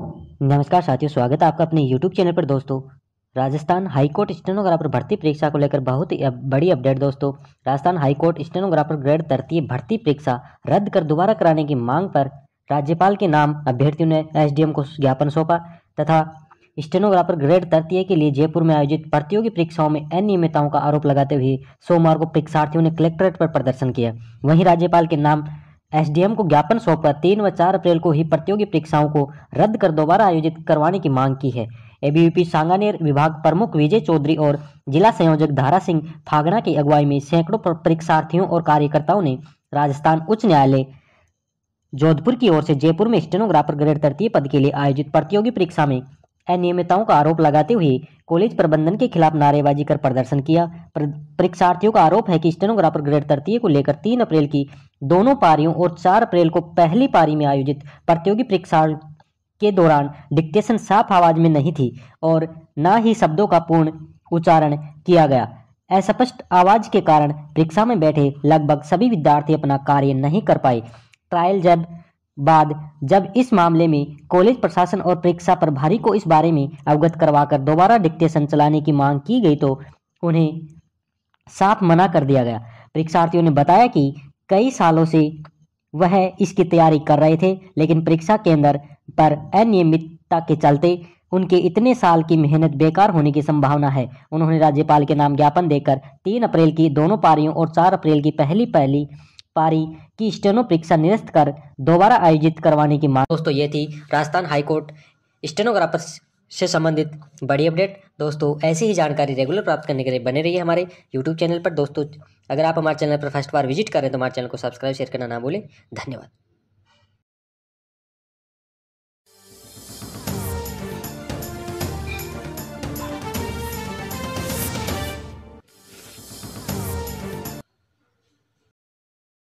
नमस्कार साथियों स्वागत है आपका अपने YouTube चैनल पर दोस्तों राजस्थान हाईकोर्ट स्टेनोग्राफर भर्ती परीक्षा को लेकर बहुत ही अब बड़ी अपडेट दोस्तों राजस्थान हाईकोर्ट स्टेनोग्राफर ग्रेड तरतीब भर्ती परीक्षा रद्द कर दोबारा कराने की मांग पर राज्यपाल के नाम अभ्यर्थियों ने एस को ज्ञापन सौंपा तथा स्टेनोग्राफर ग्रेड तृतीय के लिए जयपुर में आयोजित प्रतियोगी परीक्षाओं में अनियमितताओं का आरोप लगाते हुए सोमवार को परीक्षार्थियों ने कलेक्ट्रेट पर प्रदर्शन किया वहीं राज्यपाल के नाम एसडीएम को ज्ञापन सौंपा तीन व चार अप्रैल को ही प्रतियोगी परीक्षाओं को रद्द कर दोबारा आयोजित करवाने की मांग की है एबीवीपी सांगानेर विभाग प्रमुख विजय चौधरी और जिला संयोजक धारा सिंह फागड़ा की अगुवाई में सैकड़ों परीक्षार्थियों और कार्यकर्ताओं ने राजस्थान उच्च न्यायालय जोधपुर की ओर से जयपुर में स्टेनोग्राफर ग्रेड तृतीय पद के लिए आयोजित प्रतियोगी परीक्षा में अनियमितताओं का आरोप लगाते हुए कॉलेज प्रबंधन के खिलाफ नारेबाजी कर प्रदर्शन किया परीक्षार्थियों का आरोप है कि स्टेनोग्राफर ग्रेड तृतीय को लेकर तीन अप्रैल की दोनों पारियों और चार अप्रैल को पहली पारी में आयोजित प्रतियोगी परीक्षा के दौरान डिक्टेशन साफ आवाज में नहीं थी और न ही शब्दों का पूर्ण उच्चारण किया गया अस्पष्ट आवाज के कारण परीक्षा में बैठे लगभग सभी विद्यार्थी अपना कार्य नहीं कर पाए ट्रायल जब बाद जब इस मामले में कॉलेज प्रशासन और परीक्षा प्रभारी को इस बारे में अवगत करवाकर दोबारा डिक्टेशन चलाने की मांग की गई तो उन्हें साफ मना कर दिया गया परीक्षार्थियों ने बताया कि कई सालों से वह इसकी तैयारी कर रहे थे लेकिन परीक्षा केंद्र पर अनियमितता के चलते उनके इतने साल की मेहनत बेकार होने की संभावना है उन्होंने राज्यपाल के नाम ज्ञापन देकर तीन अप्रैल की दोनों पारियों और चार अप्रैल की पहली पहली पारी की स्टेनो परीक्षा निरस्त कर दोबारा आयोजित करवाने की मांग दोस्तों ये थी राजस्थान हाईकोर्ट स्टेनोग्राफर से संबंधित बड़ी अपडेट दोस्तों ऐसी ही जानकारी रेगुलर प्राप्त करने के लिए बने रहिए हमारे यूट्यूब चैनल पर दोस्तों अगर आप हमारे चैनल पर फर्स्ट बार विजिट करें तो हमारे चैनल को सब्सक्राइब शेयर करना ना भूलें धन्यवाद